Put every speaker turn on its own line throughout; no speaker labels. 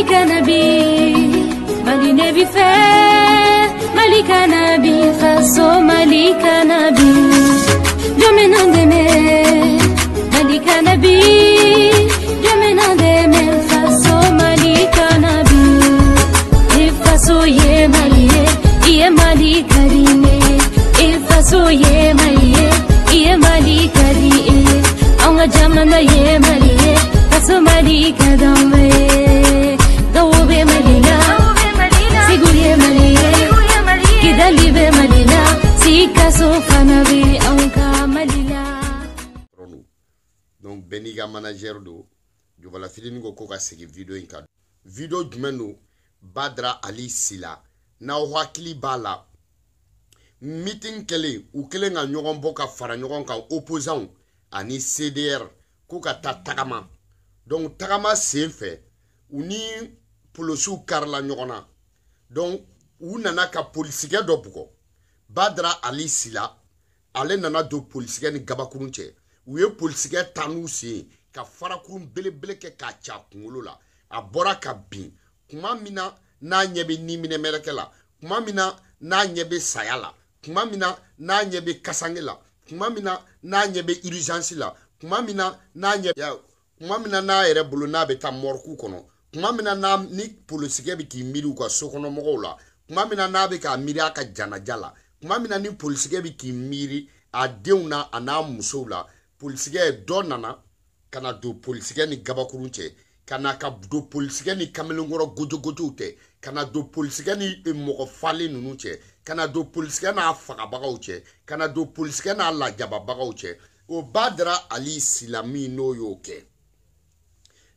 ملكنا بيه مالينا بفاه ملكنا بيه خاصو ملكنا بيه جمعنا دمه ملكنا بيه جمعنا دمه خاصو ملكنا بيه إفاسو يه ماليه يه مالي كريمه إفاسو يه ماليه يه مالي كريمه أونا جمعنا يه ماليه خاصو ملكنا بيه kanabi anw ka mali la donc bɛɛ n'i ka manager don jobala fitini ko ko ka segin video in kan video jumɛn don badara ali sila n'aw hakili b'a la meeting kɛlen u kɛlen ka ɲɔgɔn bɔ ka fara ɲɔgɔn kan opposants ani cdr ko ka taa tagama donc tagama sen fɛ u ni polosiw karila ɲɔgɔn na donc u nana ka polisikɛ dɔ bugɔ badara ali sila ale nana don polisikɛ ni gabakurun cɛ u ye polisikɛ ta n'u sen ka farakurun belebele kɛ k'a ca kunkolo la a bɔra ka bin kuma min na n'a ɲɛ bɛ niminɛmɛrɛkɛ la kuma min na n'a ɲɛ bɛ saya la kuma min na n'a ɲɛ bɛ kasange la kuma min na n'a ɲɛ bɛ irizansi la kuma min na n'a ɲɛ kuma min na n'a yɛrɛ bolo n'a bɛ taa mɔriku kɔnɔ kuma min na ni polosikɛ bɛ k'i miiri u ka sokɔnɔmɔgɔw la kuma min na n'a bɛ k'a miiri a ka janaja la kuma min na ni polisikɛ bi k'i miiri a denw na a n'a musow la polisikɛ dɔ nana ka na don polisikɛ ni gabakurun cɛ ka na ka don polisikɛ ni kamalenkɔrɔ gojogojow tɛ ka na don polisikɛ ni e, mɔgɔ falen ninnu cɛ ka na don polisikɛ n'a fagabagaw cɛ ka na don polisikɛ n'a lajababagaw cɛ o ba dara ali silami n'o y'o kɛ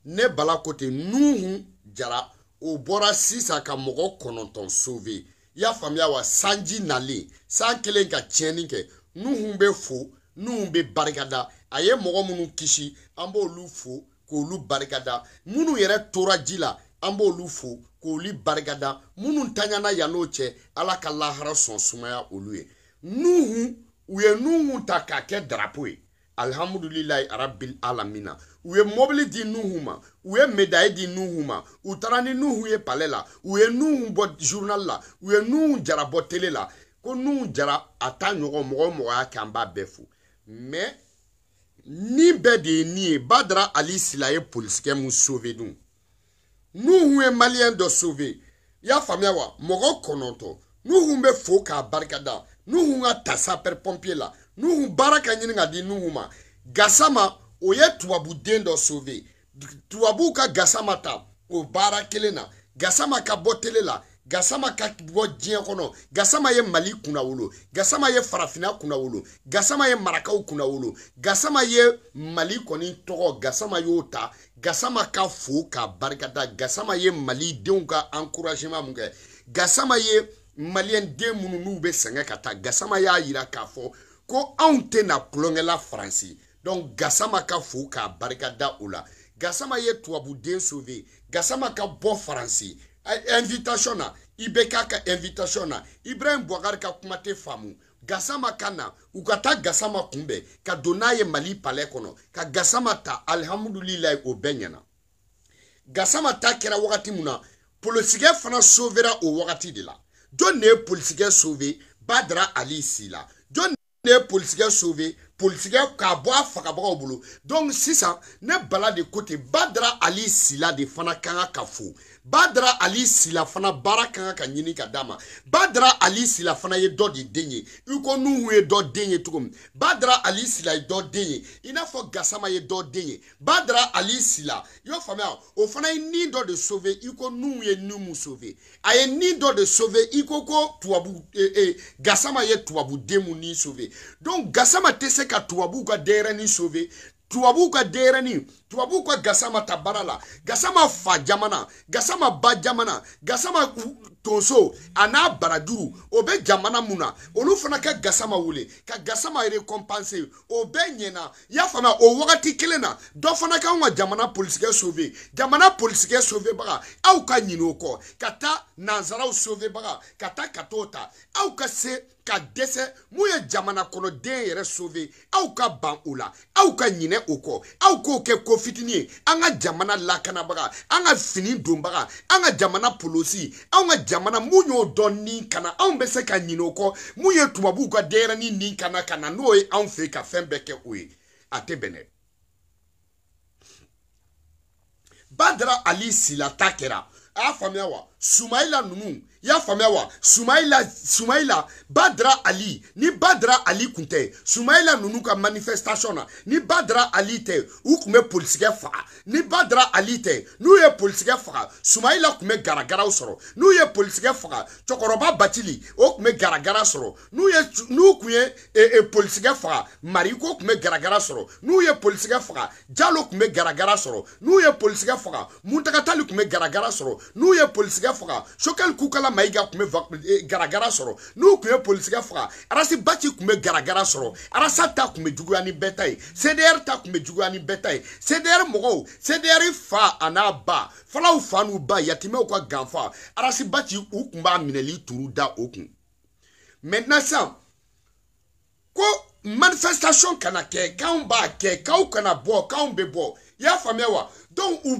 ne bala kote nuhu jara o bɔra sisan ka mɔgɔ kɔnɔntɔn sauve i y'a faamuya wa sanji nalen san kelen ka tiɲɛni kɛ nuhun bɛ fo nuhun bɛ barikada a ye mɔgɔ minnu kisi an b'olu fo k'olu barikada minnu yɛrɛ tora ji la an b'olu fo k'olu barikada minnu tanyana yann'o cɛ ala ka lahara sɔn sumaya olu ye nuhun u ye nuhun ta k'a kɛ darapo ye alhamdulilahi arabil alamina u ye mobili di nuhu ma u ye medaye di nuhu ma u taara ni nuhu ye pale la u ye nuhu bɔ journal la u ye nuhu jara bɔ tele la ko nuhu jara a t'a ɲɔgɔn mɔgɔ o mɔgɔ y'a kɛ an b'a bɛɛ fo mɛ ni bɛɛ de ye nin ye badara ali sila ye polisikɛ mun sauve dun nuhu ye maliyɛn dɔ sauve y'a faamuya wa mɔgɔ kɔnɔntɔn nuhu bɛ fo k'a barikada nuhu ka ta sapɛri pɔnpiye la nuhu baara ka ɲini ka di nuhu ma gasa ma o ye tubabuden dɔ sove tubabuw ka gasa ma ta o baara kelen na gasa ma ka bɔ tele la gasama ka bɔ diɲɛ kɔnɔ gasama ye mali kunnawolo gasama ye farafina kunnawolo gasama ye marakaw kunnawolo gasama ye mali kɔni tɔgɔ gasama y'o ta gasama ka fo ka barikada gasama ye malidenw ka encouragement mun kɛ gasama ye maliyɛnden minnu n'u bɛ sɛgɛn ka taa gasama y'a yira k'a fɔ ko anw tɛna kulonkɛla faransi dɔnku gasama ka fo k'a barikada o la gasama ye tubabuden sove gasama ka bɔ faransi invitation na i bɛ k'a ka invitation na ibrahim buwakari ka kuma tɛ faamu gasama ka na u ka taa gasama kunbɛn ka don n'a ye mali palɛ kɔnɔ ka gasama ta alihamudulilayi o bɛɛ ɲɛna gasama ta kɛra wagati mun na polisikɛ fana sovera o wagati de la jɔn de ye polisikɛ sove badara ali si la jɔn ne ye politikɛ sauve politikɛ k'a bɔ a fagabagaw bolo donc sisan ne bala de ko ten badara ali sila de fana ka kan ka fo badara ali sila fana baara ka kan ka ɲini ka d'a ma badara ali sila fana ye dɔ de den ye i ko nuhu ye dɔ den ye cogo min badara ali sila ye dɔ den ye i n'a fɔ gasama ye dɔ den ye badara ali sila i y'o faamuya o fana ye nin dɔ de sauve i ko nuhu ye nin mun sauve a ye nin dɔ de sauve i ko ko tubabu eh, eh, gasama ye tubabu den mun nin sauve donc gasama tɛ se ka tubabuw ka denyɛrɛnin sauve tubabuw ka denyɛrɛnin tubabuw ka gasa ma ta baara la gasa ma fa jamana gasa ma ba jamana gasa ma tonso a n'a barajuru o bɛ jamana mun na olu fana ka gasa ma wele ka gasa ma récompense o bɛɛ ɲɛna i y'a faamuya o wagati kelen na dɔ fana k'anw ka jamana politikɛ sauve jamana politikɛ sauvebaga aw ka ɲinɛ o kɔ ka taa nansaraw sauvebaga ka taa ka t'o ta aw ka se ka dɛsɛ mun ye jamana kɔnɔden yɛrɛ sauve aw ka ban o la aw ka ɲinɛ o kɔ aw k'o kɛ ko fitinin ye an ka jamana lakanabaga an ka fini donbaga an ka jamana polosi anw ka jamana mun y'o dɔn nin kana anw bɛ se ka ɲinɛ o kɔ mun ye tubabuw ka denyɛrɛnin nin kana ka na n'o ye anw fɛ ka fɛn bɛɛ kɛ o ye a tɛ bɛn dɛ badara ali sila ta kɛra a y'a faamuya wa sumaila nunu y'a faamuya wa sumaila sumayila badara ali ni badra ali kun tɛ sumayila ninnu ka manifestation na ni badra ali tɛ u tun bɛ polisikɛ faga ni badra ali tɛ n'u ye polisikɛ faga sumaila tun bɛ garagaraw sɔrɔ n'u ye polisikɛ faga cɛkɔrɔba batili o tun bɛ garagara sɔrɔ n'u ye n'u tun ye e e polisikɛ faga mariko tun bɛ garagara sɔrɔ n'u ye polisikɛ faga jalo tun bɛ garagara sɔrɔ n'u ye polisikɛ faga muntagatali tun bɛ garagara sɔrɔ n'u ye polisikɛ politikɛ faga sokɛli kukala mayiga kume bɛ eh, garagara soro n'u tun ye faga arasi bati kume garagara soro arasa ta tun bɛ juguya ni bɛɛ ta ye cdr ta tun fa anaba, fala ba ba yatimɛw ka ganfa arasi bati u mineli turuda minɛli maintenant ça ko manifestation kanake, kaumba, ke, b'a kɛ k'aw kana y'a famewa wa donc u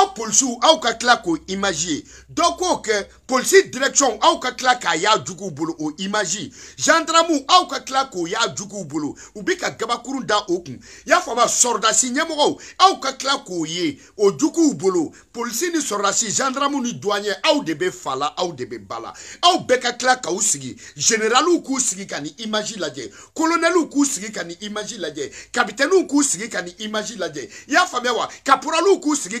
Au au au ka k'o imaji ye direction au ka y'a djukubulu ou o imaji au ka y'a juguw bulu ubika gabakurunda ka y'a faamuya sɔrɔdasi ɲɛmɔgɔw Au ka k'o ye o juguw bolo ni si ni douanier Au debe falla, au la bala. Au beka ba la ka usigi. imagi k'u usigi kani imagi. imaji lajɛ k'u usigi kani imaji k'u usigi kani imaji y'a fama wa k'u usigi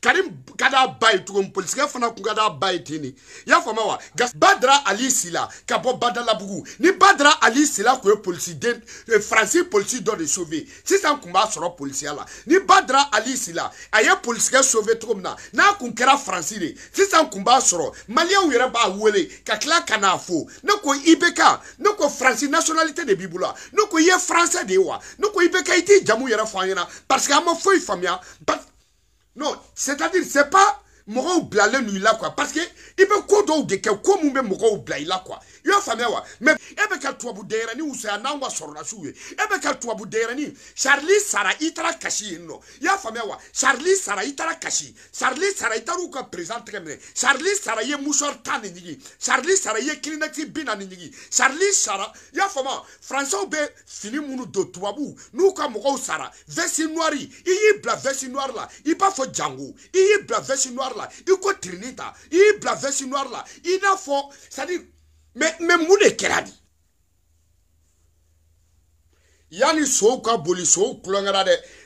kari kada d'a fana kun kada d'a Ni, y'a famawa wa badra alisila ali Sila kabo ni Badra ali Sila la français den polisiden eh, faransi polisi dɔ de Si sisan tun b'a ni Badra ali Sila la a ye na n'a kun français. C'est de sisan tun b'a sɔrɔ maliyɛnw yɛrɛ b'a wele ka tila ka n'a ko Ibeka na ko français nationalité de Bibula Na ko ye de wa Na ko ibeka jamu parce que an foi famia non, c'est-à-dire, c'est pas mon bla le nuit la quoi parce que il peut quoi de quel quoi mon bébé mon bla il la quoi il a fait mais ouais mais et eh ni ben, quand ou c'est un eh ben, charlie sara itara kashi hein, no il a charlie sara itara kashi charlie sara itara ou quoi charlie sara ye mouchoir tan charlie sara ye est clinique charlie sara il a fait moi fini monu de toi bou nous sara vessie noirie il bla vessie noir là pas django il y bla la i ko tirini ta i y'i bila vɛsi noir la i n'a fɔ sadi mɛ mɛ mun de kɛra di yanni sow ka boli sow tulonkɛra dɛ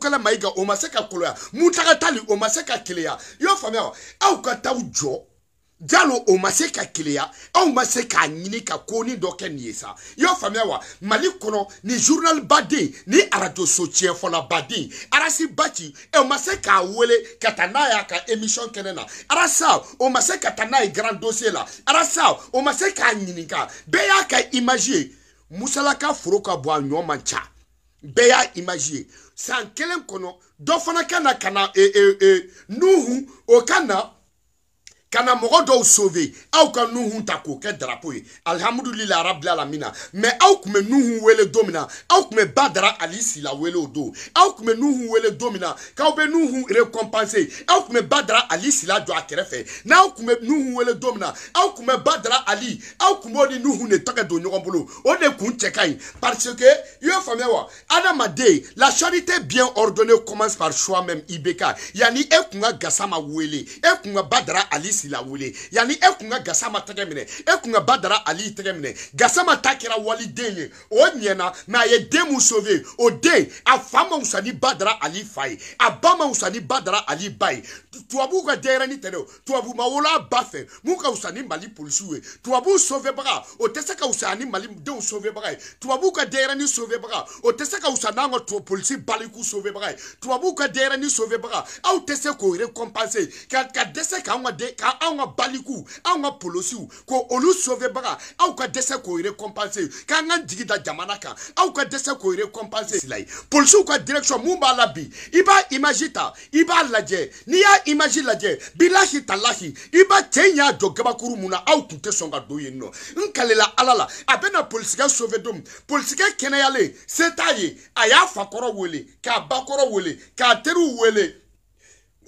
kukala mayiga o ma se ka koloya mutagatali o ma se ka keleya i y'o faamuya wa aw ka taw jɔ jalo o ma se ka keleya aw ma se k'a ɲini ka koni dɔ kɛ nin ye sa i y'o faamuya wa mali kɔnɔ ni journalibaden ni arajoso tiɲɛfɔlabaden arasi baci o ma se k'a wele ka taa n'a y'a ka émission kɛnɛ na arasa o ma se ka taa n'a ye grand dossier la arasa o ma se k'a ɲininka bɛɛ y'a ka image ye musalaka foro ka bɔ a ɲɔ man ca bɛɛ y'a imaji ye san kelen kɔnɔ dɔ fana ka na ka na eh, eh, eh, nuhu o ka na ka na do dɔw sauve aw ka nuhun ta k'o kɛ darapo ye alihamudulila la mina. aw au bɛ nuhun wele domina, min na badra tun bɛ badara ali sila wele o Au aw tun wele domina. Ka na k'aw bɛ nuhun récompense aw tun bɛ badara ali sila jɔ a kɛrɛfɛ wele don min na aw badara ali au tun b'o ni nuhun de tɔgɔ nyokombolo. ɲɔgɔn bolo o kun parce que yo y'a faamuya la charité bien ordonnée commence par soi même ibeka. Yani e kun gasama wele e kun ka badara ali si la wele yani e kun e ka badara ali tɛgɛ minɛ takira wali wali kɛra waliden o ɲɛna mɛ ye sauve o a badara ali fai ye a badara ali Bay, tu tubabuw ka abou tɛ dɛ tubabu ma wolo a mali o Tesaka se ka usani ni mali denw sauvebaga ye tubabuw ka denyɛrɛni o Tesaka Usana ka tu n'an ka polisi baliku bra ye tubabuw ka denyɛrɛni sauvebaga aw tɛ k'o ka ka anw baliku anw polosu, ko olu sauvebaga au ka dɛsɛ k'o récompenser jamanaka, ka da jamana ka au ka k'o récompenser silai. ko direction mumba labi la bi iba laje niya laje bilahi talahi iba tenya cɛ alala, abena jɔ gabakuru mun na aw tun ka se k'a bakoro wole k'a teru wele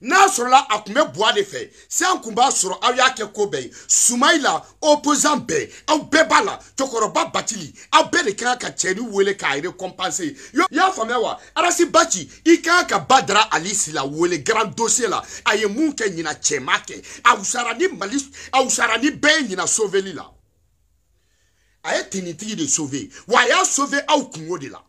n'a sɔrɔla a tun bɛ buwa de fɛ se an tun b'a sɔrɔ aw y'a kɛ ko bɛɛ ye sumayila opposant bɛɛ aw bɛɛ b'a la cɛkɔrɔba batili aw bɛɛ de kan ka cɛni wele k'a récompenser i y'a faamuya wa arasi baci i kan ka badara alisi la wele grand dossier la a ye mun kɛ ɲina cɛ ma kɛ a wusara ni mali a wusara ni bɛɛ ye ɲina sauveli la a ye tinitigi de sauver wa a y'a sauver aw kungo de la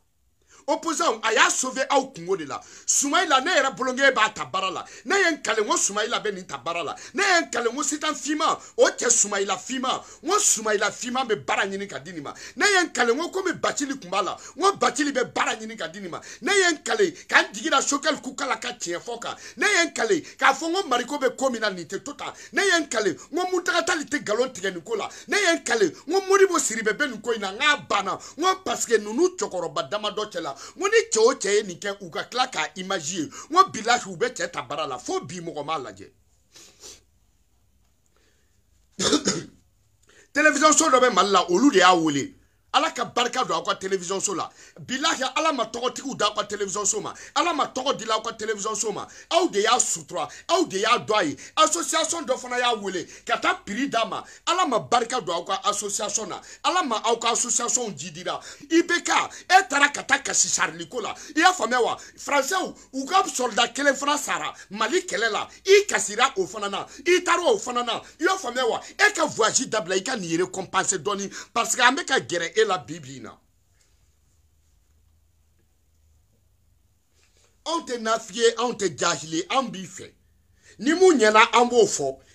opposant a y'a sauvé aw kungo de la sumayila ne yɛrɛ bolonkɛ b'a ta baara la ne ye n kale n ko sumayila bɛ nin ta baara la ne ye n kale n ko sitan finma o cɛ sumayila finma n ko sumayila finma bɛ baara ɲini ka di nin ma ne ye n kale n ko komi bacili kun b'a la n ko bacili bɛ baara ɲini ka di nin ma ne ye n kale ka n jigi da sokɛli kuka la ka tiɲɛ fɔ kan ne ye n kale k'a fɔ n ko mariko bɛ ko min na nin tɛ to tan ne ye n kale n ko muntagatali tɛ nkalon tigɛ nin ko la ne ye n kale n ko moribo siribe bɛ nin ko in na n k'a banna n ko paseke ninnu cɛkɔrɔba damadɔ cɛla n ko ni cɛ o cɛ ye nin kɛ u ka tila k'a imaji ye n ko bilahi u bɛ cɛ ta bara la fo bi mɔgɔ m'a lajɛ televisɔn so dɔ bɛ mali la olu de y'a wele ala ka barika don aw ka television so la bilahi ala ma tɔgɔtigiw da aw ka television so ma ala ma tɔgɔ dila aw ka television so ma aw de y'a sutura aw de y'a dɔ a ye association dɔ fana y'a wele ka taa piri d'a ma ala ma barika don aw ka association na ala ma aw ka association jidira i bɛ ka e taara ka taa kasi sariliko la i y'a faamuya wa faransɛw u ka sɔlida kelen fana sara mali kɛlɛ la i kasira o fana na i taara o fana na i y'a faamuya wa e ka voyage dabila i ka nin récompense dɔɔni parce que an bɛ ka gɛrɛ la Bible on te na on te te on on ni moun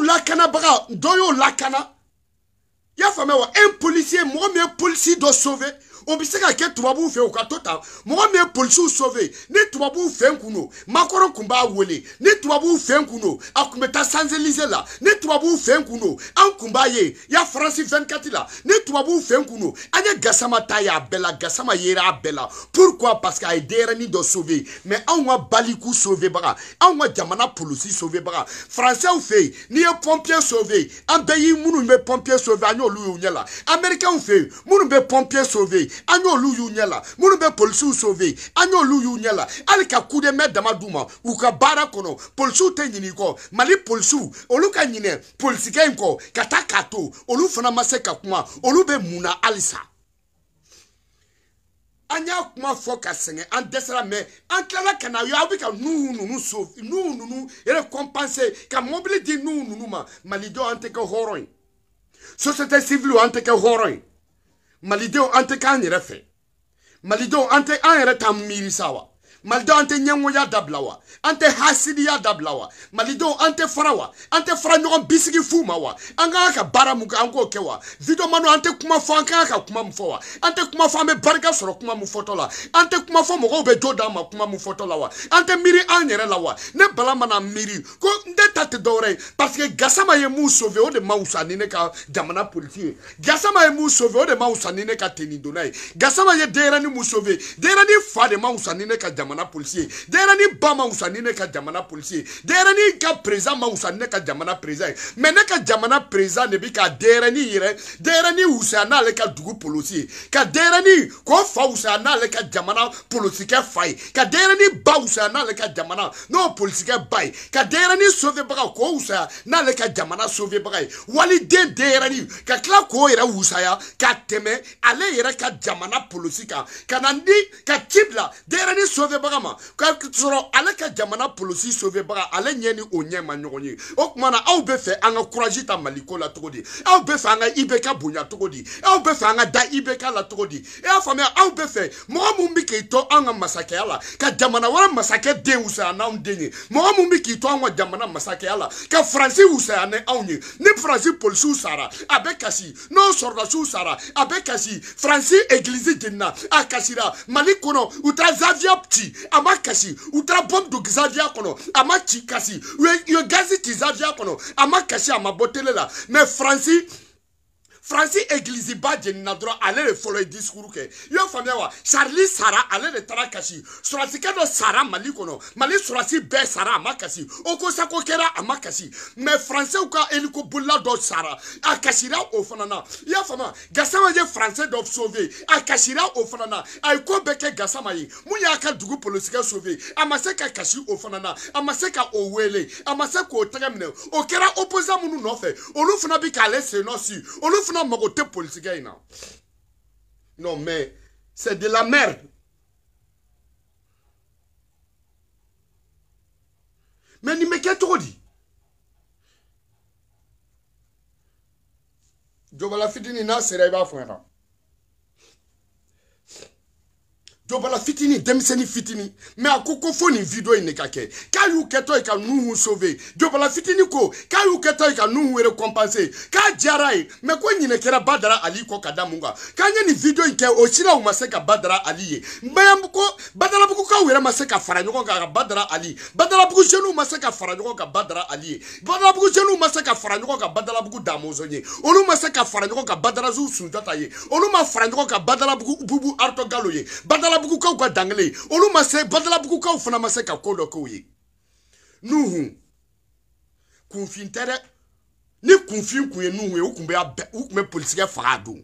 L'acana canabra, dans la lakana y'a faamuya un policier moi mais un policier sauver on bɛ se ka kɛ tubabuw fɛ u ka to tan mɔgɔ min ye polisiw sauver ni tubabuw fɛ kun don makɔrɔ kun la an kumba ye ya Francis 24 la ni tubabuw fɛ kun gasama gasama yera bela. pourquoi parce que a ye sauver mais anw baliku sauvebaga anw ka jamana polisi sauvebaga Français ou fait. n'i ye pompier sauver an bɛɛ mounou me pompier pɔnpiye sauver an y'olu y'u ɲɛ la an y'olu y'u ɲɛ la minnu bɛ polisiw sauve an y'olu y'u ɲɛ la hali ka kudɛmɛ dama d'u ma u ka baara kɔnɔ polisiw tɛ ɲini i kɔ mali polisiw olu ka ɲinɛ politikɛ in kɔ ka taa k'a to olu fana ma se ka kuma olu bɛ mun na halisa an y'a kuma fɔ ka sɛgɛn an dɛsɛra mɛ an tilala ka na ye aw bɛ ka nuhu ninnu so nuhu ninnu récompenser ka mobili di nuhu ninnu ma malidenw an tɛ kɛ hɔrɔn ye société civile an tɛ kɛ hɔrɔn ye malidenw an tɛ k'an yɛrɛ fɛ malidenw an tɛ an yɛrɛ t'an miiri sa wa Maldo ante dablawa, dablawa, ante wa an Malido hasidiya ante wa malidenw Angaka fara Vidomano fara no bisigi fuma wa an ka ka baara manu kuma fanka an kuma mfowa. kuma kuma la kuma fomo dama kuma wa ante la wa ne bala na miri. ko n parce que gasama ye mun de ma ka jamana polisi gasama ye mun de ma ni ka tenidonna gasama ye de jamana polisi ye denyɛrɛni ba ma wusa ni ne ka jamana polisi ye denyɛrɛni ka perezan ma wusa ni ne ka jamana perezan ye mɛ ne ka jamana perezan de bi ka denyɛrɛni yɛrɛ denyɛrɛni wusaya n'ale ka dugu polisi ye ka denyɛrɛni k'o fa wusaya n'ale ka jamana polisikɛ fa ye ka denyɛrɛni ba wusaya n'ale ka jamana n'o polisikɛ ba ye ka denyɛrɛni sovebaga k'o wusaya n'ale ka jamana sovebaga ye waliden denyɛrɛni ka tila k'o yɛrɛ wusaya ka tɛmɛ ale yɛrɛ ka jamana polisi kan ka na di ka ci bila denyɛrɛni sovebaga sauvebaga ma tu sɔrɔ ale ka jamana polisi sauvebaga ale nyeni ni o Okmana ma ɲɔgɔn e, Ok, mana tuma na aw ta maliko la cogo au aw bɛ fɛ ka IBK da Ibeka la togodi. et i y'a au aw bɛ fɛ mɔgɔ to anga ka ka jamana wɛrɛ masake de usa na den ye mumbi min to jamana masakɛya la ka Faransi usa ane anw ni Faransi polisiw sara abekasi, n'o sara abekasi, bɛ église dina akasira. kasira Mali Ama kasi Utra bomb do Gizavia Kono, ama kasi u gazi kono. kasi Ama Franci egiliziba jenina dɔrɔn ale de fɔlɔ ye discours kɛ i y'a faamuya wa charli sara ale de taara kasi dɔ sara mali kɔnɔ mali Kera bɛɛ sara a ma kasi okosako kɛra a ma kasi eliko bolila dɔ sara a kasira o fana na i y'a faamuya gasama ye Français dɔ sauver. a kasira o fana a ye ko bɛɛ kɛ gasama ye mun y'a ka dugu polosikɛ sauver a ma se ka kasi a ma se wele a ma se k'o opposant bi fana mago tɛ politique, in na non mais c'est de la merde mais ni bɛ kɛ cogo di jobala fitini n'a sera i b'a fɔ ɲɛna Dobala fitini denmisɛni fitini mɛ a ko ko fo video in de ka kɛ k'a nuhu sauve jɔbala fitini ko k'a y'u kɛtɔ ka nuhu récompense k'a diyara badara ali kɔ ka da mun kan video inke kɛ o sira badara ali ye ko badarabugukaw yɛrɛ ma ka badara ali badarabugu buku ma se ka fara ɲɔgɔn kan badara ali ye badarabugu jeunew ma se ka fara ɲɔgɔn kan badarabugu olu ma se ka fara ɲɔgɔn sunjata ye olu ma bubu arto galo ye badalabugukaw ka dangele olu ma se badalabugukaw fana ma se ka ko dɔ k'u ye nuhu kunfin tɛ dɛ ni kunfin kun ye nuhu ye u kun bɛ u kun bɛ polisikɛ faga a don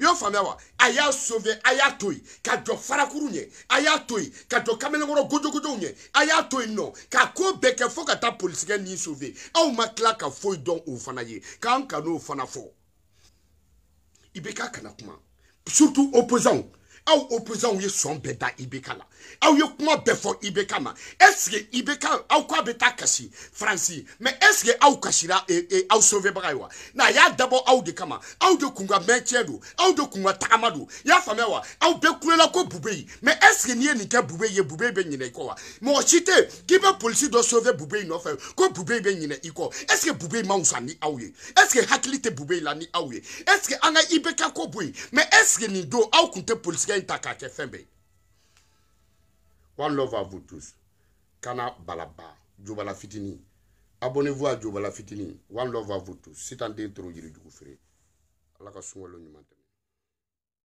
i y'o faamuya wa a y'a sauvé a y'a to yen ka jɔ farakuru ɲɛ a y'a to yen ka jɔ kamalenkɔrɔ gojogojow ɲɛ a y'a to yen nɔ ka ko bɛɛ kɛ fo ka taa polisikɛ nin sauvé aw ma tila ka foyi dɔn o fana ye k'an kan'o fana fɔ i bɛ k'a kana kuma surtout opposants a wo opusɛ wo ye sɔn bɛɛ da i bɛ kala aw ye kuma est ibekama. que Ibeka au ibk aw a Mais taa kasi faransi mɛ au e, e, aw sovebaga n'a y'a de kama Au de kunga menchedu. Au de kun ka y'a famewa. wa de kulela ko bube est-ce que n'i ye nin kɛ bube ye bube bɛ ɲinɛ wa mɔgɔ polisi dɔ sove bube yi ko bube bɛ ɲinɛ Est-ce que bube ma wusa ni Est-ce que hakili la ni est-ce que an ko ni do One love à vous tous. Kana Balaba, Jobala Fitini. Abonnez-vous à Jobala Fitini. One love à vous tous. C'est un Alaka du Djoufri. Allah